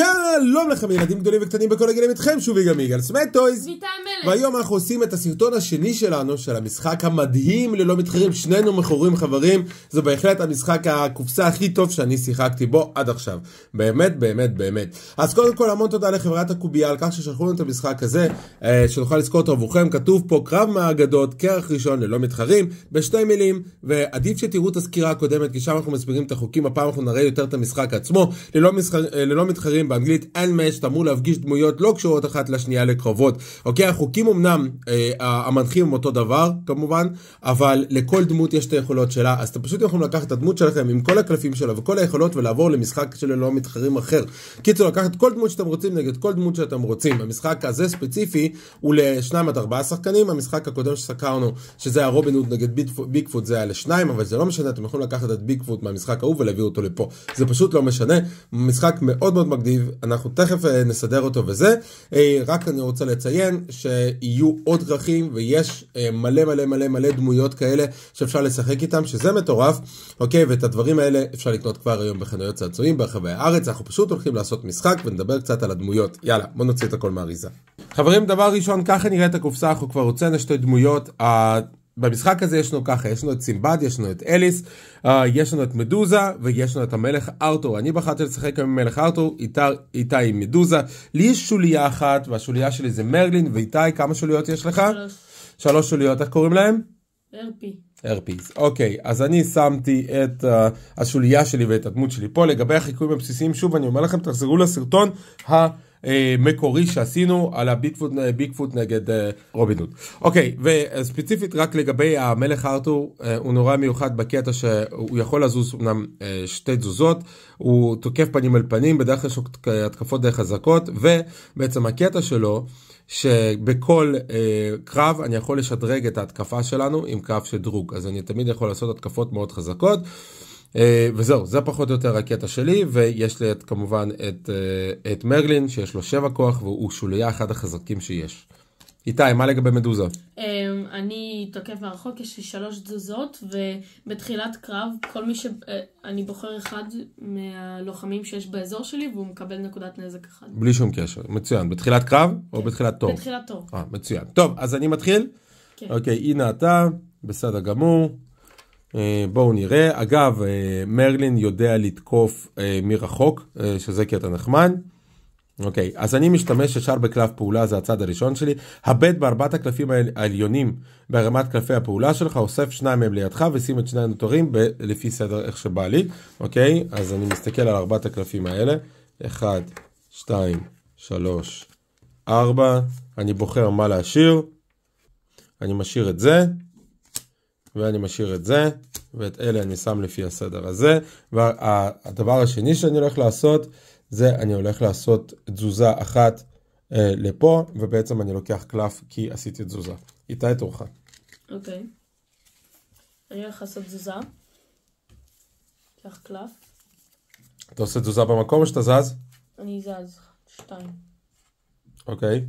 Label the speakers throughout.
Speaker 1: שלום לכם ילדים גדולים וקטנים בכל הגילים איתכם שוב יגאל מיגאל סמטויז והיום אנחנו עושים את הסרטון השני שלנו של המשחק המדהים ללא מתחרים שנינו מכורים חברים זה בהחלט המשחק הקופסה הכי טוב שאני שיחקתי בו עד עכשיו באמת באמת באמת אז קודם כל המון תודה לחברת הקובייה על כך ששלחו לנו את המשחק הזה אה, שנוכל לזכור אותו עבורכם כתוב פה קרב מהאגדות כרך ראשון ללא מתחרים בשתי מילים ועדיף שתראו את הסקירה הקודמת כי שם אנחנו מסבירים את החוקים הפעם אנחנו נראה יותר את המשחק עצמו ללא, מסחר, אה, ללא מתחרים באנגלית אלמש אמור להפגיש דמויות לא קשורות אחת לשנייה לקרבות. אוקיי, החוקים אמנם, אה, המנחים הם אותו דבר כמובן, אבל לכל דמות יש את היכולות שלה, אז אתם פשוט יכולים לקחת את הדמות שלכם עם כל הקלפים שלה וכל היכולות ולעבור למשחק של ללא מתחרים אחר. קיצור, לקחת כל דמות שאתם רוצים נגד כל דמות שאתם רוצים. המשחק הזה ספציפי הוא לשניים עד ארבעה שחקנים, המשחק הקודם שסקרנו, שזה היה רובין הוד נגד ביגפוט זה היה לשניים, אבל זה לא משנה, אתם יכולים לקחת את ביגפוט מהמשחק ההוא ולהביא אותו לפה. זה פשוט לא משנה, משחק מאוד מאוד מגניב. התקציב, אנחנו תכף אה, נסדר אותו וזה, אה, רק אני רוצה לציין שיהיו עוד דרכים ויש אה, מלא מלא מלא מלא דמויות כאלה שאפשר לשחק איתם, שזה מטורף, אוקיי, ואת הדברים האלה אפשר לקנות כבר היום בחנויות צעצועים ברחבי הארץ, אנחנו פשוט הולכים לעשות משחק ונדבר קצת על הדמויות, יאללה, בוא נוציא את הכל מהאריזה. חברים, דבר ראשון, ככה נראית הקופסה, אנחנו כבר הוצאנו שתי דמויות, במשחק הזה יש לנו ככה, יש לנו את סימבד, יש לנו את אליס, uh, יש לנו את מדוזה ויש לנו את המלך ארתור. אני בחרתי לשחק עם המלך ארתור, איתה, איתה עם מדוזה. לי יש שוליה אחת, והשוליה שלי זה מרלין, ואיתי, כמה שוליות יש לך? שלוש. שלוש שוליות, איך קוראים להם? ארפי. הרפיס. אוקיי, אז אני שמתי את uh, השוליה שלי ואת הדמות שלי פה. לגבי החיקויים הבסיסיים, שוב אני אומר לכם, תחזרו לסרטון ה... אה, מקורי שעשינו על הביגפוט אה, נגד אה, רובין הוד. אוקיי, וספציפית רק לגבי המלך ארתור, הוא נורא מיוחד בקטע שהוא יכול לזוז אמנם שתי תזוזות, הוא תוקף פנים אל פנים, בדרך כלל יש לו התקפות די חזקות, ובעצם הקטע שלו, שבכל אה, קרב אני יכול לשדרג את ההתקפה שלנו עם קרב של דרוג, אז אני תמיד יכול לעשות התקפות מאוד חזקות. אה, וזהו, זה פחות או יותר הקטע שלי, ויש לי את, כמובן את, אה, את מרלין, שיש לו שבע כוח, והוא שוליה אחד החזקים שיש. איתי, מה לגבי מדוזה?
Speaker 2: אה, אני תוקף מרחוק, יש לי שלוש תזוזות, ובתחילת קרב, כל מי ש... אני בוחר אחד מהלוחמים שיש באזור שלי, והוא מקבל נקודת נזק אחת.
Speaker 1: בלי שום קשר, מצוין. בתחילת קרב כן. או בתחילת תור? בתחילת תור. אה, מצוין. טוב, אז אני מתחיל? כן. אוקיי, הנה אתה, בסדר גמור. אה, בואו נראה. אגב, אה, מרלין יודע לתקוף אה, מרחוק, שזה קטע נחמד. אוקיי, okay, אז אני משתמש ישר בקלף פעולה, זה הצד הראשון שלי. הבט בארבעת הקלפים העליונים ברמת קלפי הפעולה שלך, אוסף שניים מהם לידך ושים את שני הנותרים ב- לפי סדר איך שבא לי. אוקיי, okay, אז אני מסתכל על ארבעת הקלפים האלה. אחד, שתיים, שלוש, ארבע. אני בוחר מה להשאיר. אני משאיר את זה. ואני משאיר את זה, ואת אלה אני שם לפי הסדר הזה. והדבר השני שאני הולך לעשות, זה אני הולך לעשות תזוזה אחת אה, לפה, ובעצם אני לוקח קלף כי עשיתי תזוזה. איתי תורך.
Speaker 2: אוקיי. אני הולך לעשות תזוזה. קח קלף.
Speaker 1: אתה עושה תזוזה במקום או שאתה זז?
Speaker 2: אני זז. שתיים. אוקיי.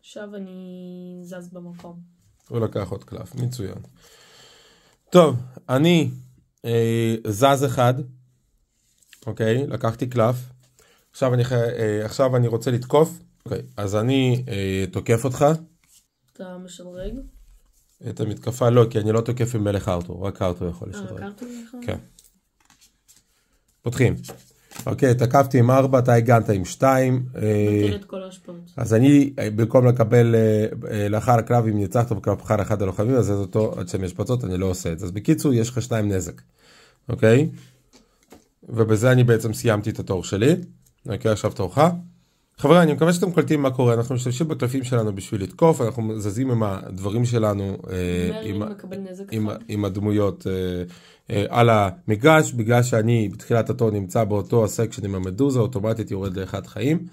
Speaker 2: עכשיו אני זז במקום.
Speaker 1: הוא לקח עוד קלף, מצוין. טוב, אני אה, זז אחד, אוקיי? לקחתי קלף. עכשיו אני, אה, עכשיו אני רוצה לתקוף. אוקיי, אז אני אה, תוקף אותך.
Speaker 2: אתה משדרג?
Speaker 1: את המתקפה לא, כי אני לא תוקף עם מלך ארתור, רק ארתור יכול אה, לשדרג. אה, רק ארתור יכול? כן. פותחים. אוקיי, תקפתי עם 4, אתה הגנת עם 2. נותן אה, את כל ההשפעות. אז אני, אה, במקום לקבל אה, לאחר הקרב, אם ניצחת בקרב אחר אחד הלוחמים, אז זה אותו עד שהם ישפצות, אני לא עושה את זה. אז בקיצור, יש לך 2 נזק, אוקיי? ובזה אני בעצם סיימתי את התור שלי. אוקיי, עכשיו תורך. חבר'ה, אני מקווה שאתם קולטים מה קורה, אנחנו משתמשים בקלפים שלנו בשביל לתקוף, אנחנו זזים עם הדברים שלנו, עם הדמויות אה, על המגרש, בגלל שאני בתחילת התור נמצא באותו הסקשן עם המדוזה, אוטומטית יורד לאחד חיים.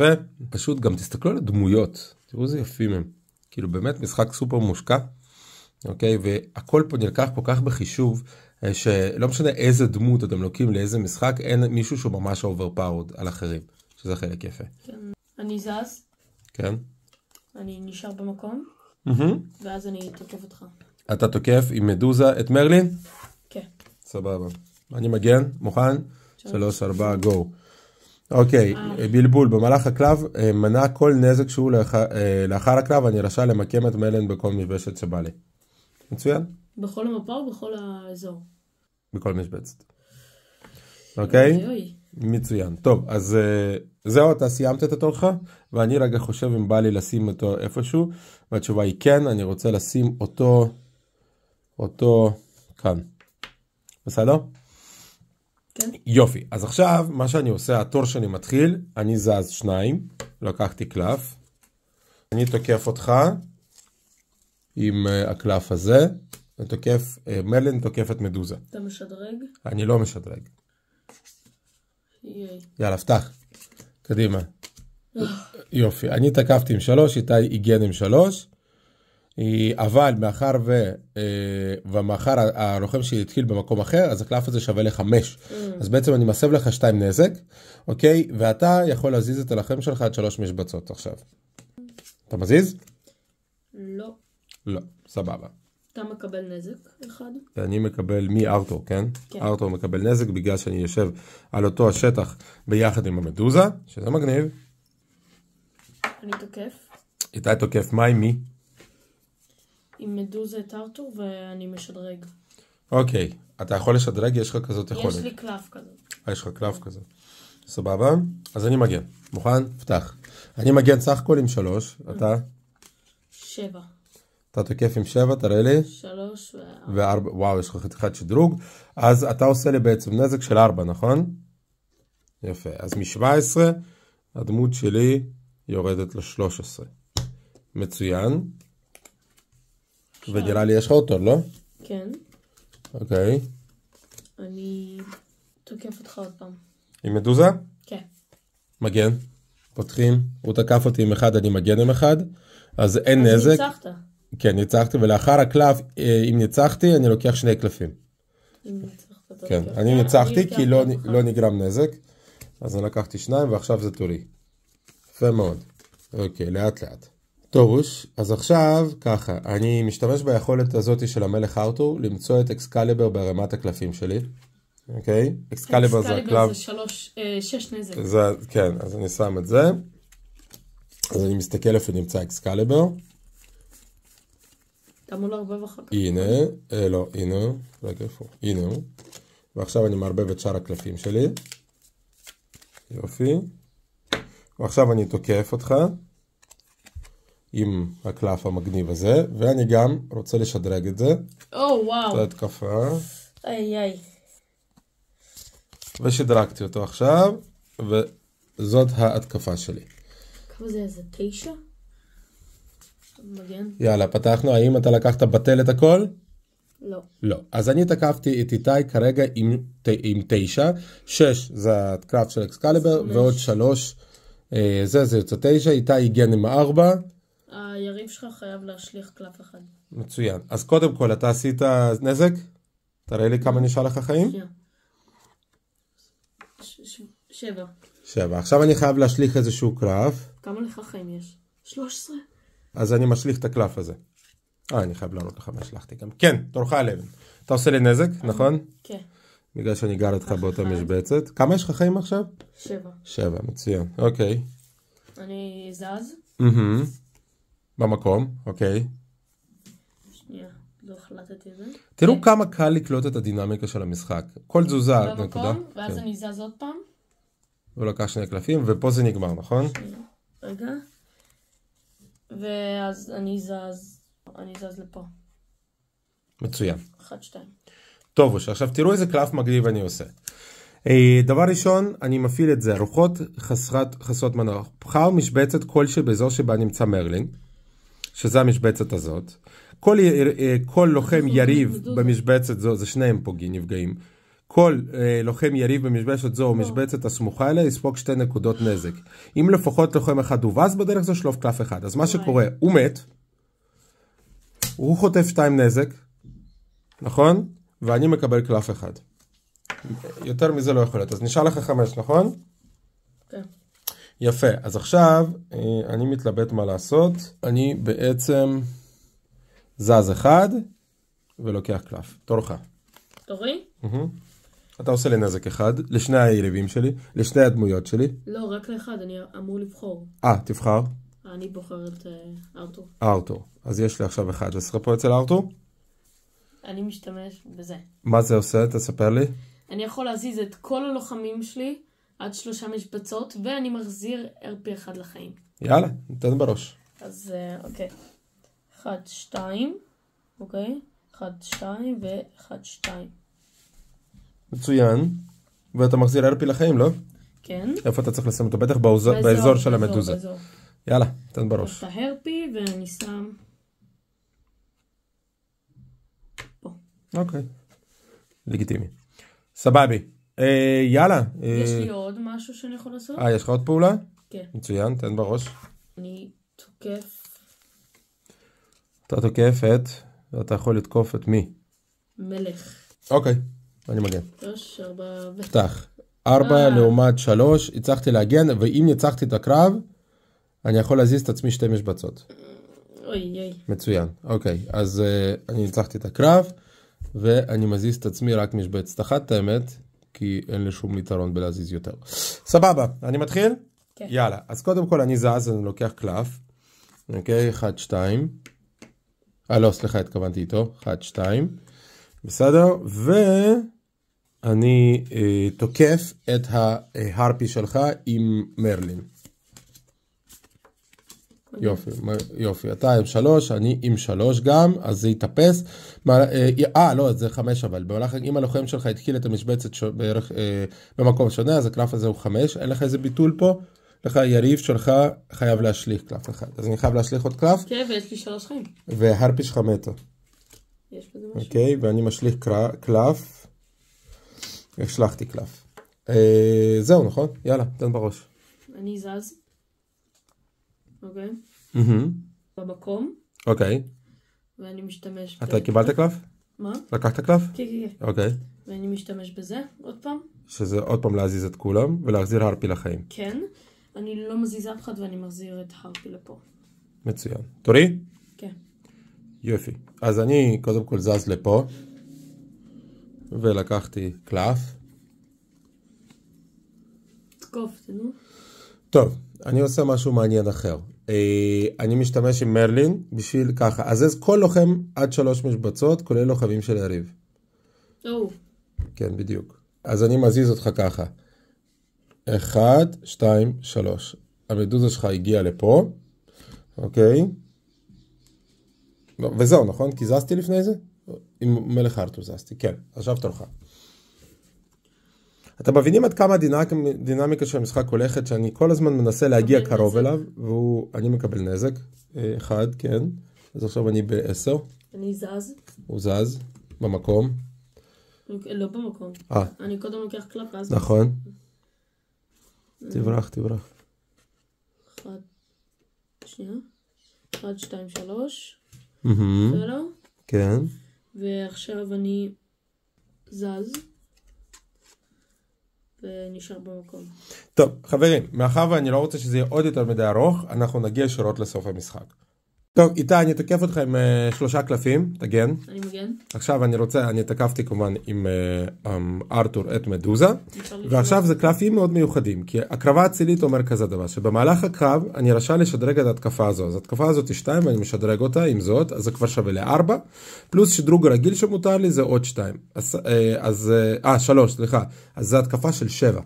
Speaker 1: ופשוט גם תסתכלו על הדמויות, תראו איזה יפים הם. כאילו באמת משחק סופר מושקע, אוקיי? והכל פה נלקח כל כך בחישוב, אה, שלא משנה איזה דמות אתם לוקחים לאיזה משחק, אין מישהו שהוא ממש overpowered על אחרים, שזה חלק יפה.
Speaker 2: כן. אני זז. כן. אני נשאר במקום, mm-hmm. ואז אני תוקף אותך.
Speaker 1: אתה תוקף עם מדוזה את מרלין? סבבה. אני מגן, מוכן? שלוש, ארבע, גו. אוקיי, אה. בלבול, במהלך הקלב אה, מנע כל נזק שהוא אה, לאחר הקלב, אני רשאי למקם את מלן בכל מבשת שבא לי. מצוין.
Speaker 2: בכל המפה או בכל האזור?
Speaker 1: בכל משבצת. אוקיי? מצוין. טוב, אז זהו, אתה סיימת את התורך, ואני רגע חושב אם בא לי לשים אותו איפשהו, והתשובה היא כן, אני רוצה לשים אותו, אותו כאן. בסדר? כן. יופי, אז עכשיו מה שאני עושה, התור שאני מתחיל, אני זז שניים, לקחתי קלף, אני תוקף אותך עם אה, הקלף הזה, אני תוקף, אה, מלן תוקף את מדוזה.
Speaker 2: אתה משדרג?
Speaker 1: אני לא משדרג. יאי. יאללה, פתח, קדימה. אה. יופי, אני תקפתי עם שלוש, איתי הגן עם שלוש. אה, אבל מאחר ו... אה, ומאחר הלוחם שלי התחיל במקום אחר, אז הקלף הזה שווה לחמש. Mm. אז בעצם אני מסב לך שתיים נזק, אוקיי? ואתה יכול להזיז את הלוחם שלך עד שלוש משבצות עכשיו. אתה מזיז? לא. לא, סבבה.
Speaker 2: אתה מקבל נזק אחד?
Speaker 1: אני מקבל מארתור, כן? כן. ארתור מקבל נזק בגלל שאני יושב על אותו השטח ביחד עם המדוזה, שזה מגניב. אני תוקף. איתי תוקף מים מי?
Speaker 2: עם מדוזה את ארתור ואני משדרג.
Speaker 1: אוקיי, אתה יכול לשדרג, יש לך כזאת יכולת. יש לי קלף כזה. אה, יש לך קלף כזה. סבבה? אז אני מגן. מוכן? פתח. אני מגן סך הכל עם שלוש, אתה? שבע. אתה תוקף עם שבע, תראה לי. שלוש וארבע. וארבע, וואו, יש לך חתיכת שדרוג. אז אתה עושה לי בעצם נזק של ארבע, נכון? יפה. אז מ-17, הדמות שלי יורדת ל-13. מצוין. ונראה לי יש לך אותו, לא? כן. אוקיי.
Speaker 2: אני תוקף אותך עוד פעם. עם מדוזה? כן.
Speaker 1: מגן. פותחים. הוא תקף אותי עם אחד, אני מגן עם אחד. אז אין נזק. אז ניצחת. כן, ניצחתי, ולאחר הקלף, אה, אם ניצחתי, אני לוקח שני קלפים. כן, אני ניצחתי כי לא, לא, נגרם נזק, אז אני לקחתי שניים ועכשיו זה טורי. יפה מאוד. אוקיי, לאט לאט. טורוש, אז עכשיו ככה, אני משתמש ביכולת הזאת של המלך ארתור למצוא את אקסקליבר ברמת הקלפים שלי. אוקיי? כן, אקסקליבר זה הקלף. אקסקליבר זה
Speaker 2: שלוש, אה, שש נזק.
Speaker 1: כן, אז אני שם את זה. אז אני מסתכל איפה נמצא אקסקליבר.
Speaker 2: אתה אמור לערבב לא אחר כך. הנה,
Speaker 1: אה, לא, הנה, רגע איפה, הנה הוא. ועכשיו אני מערבב את שאר הקלפים שלי. יופי. ועכשיו אני תוקף אותך. עם הקלף המגניב הזה, ואני גם רוצה לשדרג את זה. או וואו. זו התקפה. איי איי. ושדרגתי אותו עכשיו, וזאת ההתקפה שלי.
Speaker 2: כמה זה? איזה תשע? מגן. יאללה,
Speaker 1: פתחנו. האם אתה לקחת בטל את הכל? לא. לא. אז אני תקפתי את איתי כרגע עם, ת, עם תשע, שש זה הקרב של אקסקליבר, ועוד שלוש, אה, זה, זה יוצא תשע, איתי הגן עם ארבע.
Speaker 2: היריב שלך חייב להשליך קלף אחד.
Speaker 1: מצוין. אז קודם כל, אתה עשית נזק? תראה לי כמה נשאר לך חיים. שבע. שבע. עכשיו אני חייב להשליך איזשהו קלף.
Speaker 2: כמה לך חיים יש? שלוש עשרה.
Speaker 1: אז אני משליך את הקלף הזה. אה, אני חייב לענות לך מה שלחתי גם. כן, תורך הלב. אתה עושה לי נזק, אה, נכון? כן. בגלל שאני גר איתך באותה משבצת. כמה יש לך חיים עכשיו? שבע. שבע, מצוין. אוקיי.
Speaker 2: אני זז.
Speaker 1: במקום, אוקיי.
Speaker 2: שנייה, לא החלטתי את זה.
Speaker 1: תראו okay. כן. כמה קל לקלוט את הדינמיקה של המשחק. כל תזוזה, במקום, נקודה. ואז כן.
Speaker 2: אני זז עוד פעם.
Speaker 1: הוא לקח שני קלפים, ופה זה נגמר, נכון?
Speaker 2: שנייה. רגע. ואז אני זז, אני זז לפה. מצוין. אחת, שתיים.
Speaker 1: טוב, אושר, עכשיו תראו איזה קלף מגניב אני עושה. אה, דבר ראשון, אני מפעיל את זה, רוחות חסרת, חסרות מנוח. בחר משבצת כלשהי באזור שבה נמצא מרלין. שזה המשבצת הזאת. כל, אה, אה, כל לוחם יריב במשבצת זו, זה שניהם פוגעים, נפגעים. כל אה, לוחם יריב במשבצת זו או לא. משבצת הסמוכה אליה יספוג שתי נקודות נזק. אם לפחות לוחם אחד הובס בדרך זו שלוף קלף אחד. אז מה שקורה, הוא מת, הוא חוטף שתיים נזק, נכון? ואני מקבל קלף אחד. יותר מזה לא יכול להיות. אז נשאר לך חמש, נכון? כן. יפה, אז עכשיו אה, אני מתלבט מה לעשות. אני בעצם זז אחד ולוקח קלף. תורך. תורי? אתה עושה לי נזק אחד, לשני היריבים שלי, לשני הדמויות שלי.
Speaker 2: לא, רק לאחד, אני אמור לבחור. אה, תבחר. אני בוחר את אה, ארתור.
Speaker 1: ארתור. אז יש לי עכשיו 11 פה אצל ארתור?
Speaker 2: אני משתמש בזה.
Speaker 1: מה זה עושה? תספר לי.
Speaker 2: אני יכול להזיז את כל הלוחמים שלי עד שלושה משבצות, ואני מחזיר RP 1 לחיים. יאללה,
Speaker 1: נותן בראש.
Speaker 2: אז אה, אוקיי. אחד, שתיים, אוקיי? אחד, שתיים ואחד, שתיים.
Speaker 1: מצוין. ואתה מחזיר RP לחיים, לא? כן. איפה אתה צריך לשים אותו? בטח באזור, באזור, באזור של באזור, המדוזה. באזור. יאללה, נותן בראש.
Speaker 2: את ה-RP ואני שם...
Speaker 1: פה. אוקיי. לגיטימי. סבבי. אה, יאללה. אה, יש לי
Speaker 2: עוד משהו שאני יכול לעשות? אה, יש
Speaker 1: לך עוד פעולה? כן. מצוין, תן בראש.
Speaker 2: אני תוקף.
Speaker 1: אתה תוקף את, ואתה יכול לתקוף את מי? מלך. אוקיי, אני מגן.
Speaker 2: שלוש, ארבע, ו... פתח.
Speaker 1: ארבע אה. לעומת שלוש, הצלחתי להגן, ואם ניצחתי את הקרב, אני יכול להזיז את עצמי שתי משבצות. אוי אוי. מצוין, אוקיי, אז uh, אני ניצחתי את הקרב, ואני מזיז את עצמי רק משבצת אחת, האמת. כי אין לי שום יתרון בלהזיז יותר. סבבה, אני מתחיל? כן. יאללה, אז קודם כל אני זז, אני לוקח קלף. אוקיי, okay, 1, 2. אה, לא, סליחה, התכוונתי איתו. 1, 2. בסדר? ואני אה, תוקף את ההרפי אה, שלך עם מרלין. יופי, יופי, אתה עם שלוש, אני עם שלוש גם, אז זה יתאפס. אה, אה, לא, זה חמש אבל, במהלך, אם הלוחם שלך התחיל את המשבצת ש... בערך אה, במקום שונה, אז הקלף הזה הוא חמש, אין לך איזה ביטול פה, לך יריב שלך חייב להשליך קלף אחד, אז אני חייב להשליך עוד קלף.
Speaker 2: כן, ויש לי שלוש חיים.
Speaker 1: והרפי שלך מתה. יש בזה משהו. אוקיי, ואני משליך קלף, השלכתי קלף. אה, זהו, נכון? יאללה, תן בראש.
Speaker 2: אני זז. אוקיי? במקום. אוקיי. ואני משתמש... אתה קיבלת קלף? מה? לקחת קלף? כן, כן, כן. אוקיי. ואני משתמש בזה עוד פעם.
Speaker 1: שזה עוד פעם להזיז את כולם ולהחזיר הרפי לחיים.
Speaker 2: כן. אני לא מזיז אף אחד ואני מחזיר את הרפי לפה.
Speaker 1: מצוין. תורי? כן. יופי. אז אני קודם כל זז לפה, ולקחתי קלף.
Speaker 2: תקוף, תנו.
Speaker 1: טוב, אני עושה משהו מעניין אחר. אה, אני משתמש עם מרלין בשביל ככה. אז זה כל לוחם עד שלוש משבצות, כולל לוחמים של יריב. כן, בדיוק. אז אני מזיז אותך ככה. אחד, שתיים, שלוש. המדוזה שלך הגיעה לפה, אוקיי? לא, וזהו, נכון? כי זזתי לפני זה? עם מלך ארתור זזתי, כן. עכשיו תורך. אתם מבינים עד כמה הדינמיקה של המשחק הולכת, שאני כל הזמן מנסה להגיע קרוב אליו, ואני מקבל נזק, אה, אחד, כן, אז עכשיו אני בעשר.
Speaker 2: אני זז. הוא
Speaker 1: זז, במקום.
Speaker 2: אוקיי, לא במקום. אה. אני קודם לוקח קלף ואז... נכון. תברח, תברח. אחד, שנייה. אחד, שתיים, שלוש. בסדר? כן. ועכשיו אני זז. ונשאר במקום.
Speaker 1: טוב, חברים, מאחר ואני לא רוצה שזה יהיה עוד יותר מדי ארוך, אנחנו נגיע ישירות לסוף המשחק. טוב, איתה אני תוקף אותך עם uh, אה, שלושה קלפים, תגן. אני מגן. עכשיו אני רוצה, אני תקפתי כמובן עם uh, um, ארתור את מדוזה, ועכשיו זה קלפים מאוד מיוחדים, כי הקרבה אצילית אומר כזה דבר, שבמהלך הקרב אני רשאי לשדרג את ההתקפה הזו, אז ההתקפה הזאת היא שתיים ואני משדרג אותה עם זאת, אז זה כבר שווה לארבע, פלוס שדרוג רגיל שמותר לי זה עוד שתיים. אז, אה, uh, 3, אה, סליחה, אז זה התקפה של שבע.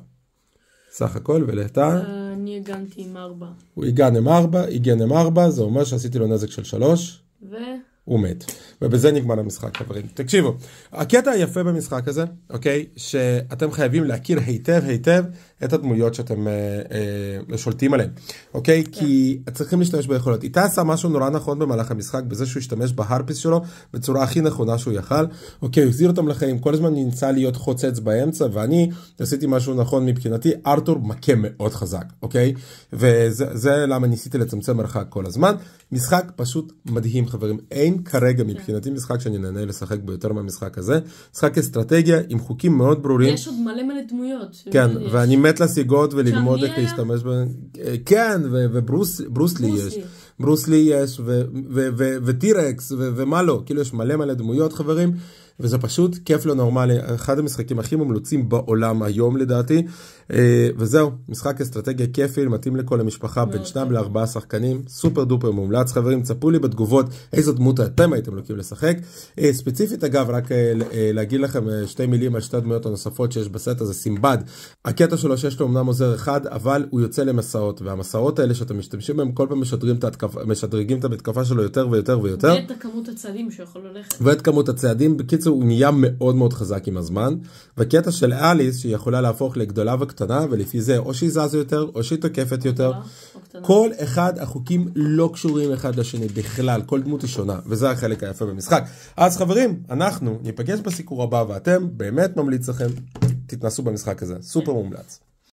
Speaker 1: סך הכל, ולאטה?
Speaker 2: אה, אני הגנתי עם ארבע.
Speaker 1: הוא הגן עם ארבע, הגן עם ארבע, זה אומר שעשיתי לו נזק של שלוש. ו? הוא מת. ובזה נגמר המשחק, חברים. תקשיבו, הקטע היפה במשחק הזה, אוקיי, שאתם חייבים להכיר היטב היטב את הדמויות שאתם אה, אה, שולטים עליהן, אוקיי? כן. כי צריכים להשתמש ביכולות. איתה עשה משהו נורא נכון במהלך המשחק, בזה שהוא השתמש בהרפיס שלו בצורה הכי נכונה שהוא יכל. אוקיי, הוא החזיר אותם לחיים, כל הזמן ניסה להיות חוצץ באמצע, ואני עשיתי משהו נכון מבחינתי, ארתור מכה מאוד חזק, אוקיי? וזה למה ניסיתי לצמצם מרחק כל הזמן. משחק פשוט מדהים חברים, אין כרגע כן. מבחינתי משחק שאני נהנה לשחק ביותר מהמשחק הזה. משחק אסטרטגיה עם חוקים מאוד ברורים. יש
Speaker 2: עוד מלא מלא דמויות. כן, ואני
Speaker 1: באמת לסיגות וללמוד איך להשתמש בהן. אה, כן, וברוסלי יש. ברוסלי יש, וטירקס, ומה לא. כאילו יש מלא מלא דמויות, חברים. וזה פשוט כיף לא נורמלי, אחד המשחקים הכי ממלוצים בעולם היום לדעתי. אה, וזהו, משחק אסטרטגיה כיפי, מתאים לכל המשפחה, בין שניים לארבעה שחקנים, סופר דופר מומלץ. חברים, צפו לי בתגובות איזו דמות אתם הייתם לוקחים לשחק. אה, ספציפית אגב, רק אה, להגיד לכם שתי מילים על שתי הדמויות הנוספות שיש בסט הזה, סימבד. הקטע שלו שיש לו אמנם עוזר אחד, אבל הוא יוצא למסעות, והמסעות האלה שאתם משתמשים בהם, כל פעם משדרים את התקפ... משדרגים את המתקפה שלו יותר ויותר ויותר. ואת
Speaker 2: כמות הצעדים שהוא ללכת.
Speaker 1: ואת כמות הצעדים, בקיצור בקיצור הוא נהיה מאוד מאוד חזק עם הזמן והקטע של אליס שהיא יכולה להפוך לגדולה וקטנה ולפי זה או שהיא זזה יותר או שהיא תוקפת יותר לא, כל אחד החוקים לא קשורים אחד לשני בכלל כל דמות היא שונה וזה החלק היפה במשחק אז חברים אנחנו ניפגש בסיקור הבא ואתם באמת ממליץ לכם תתנסו במשחק הזה סופר כן. מומלץ.